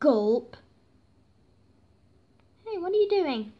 Gulp. Hey, what are you doing?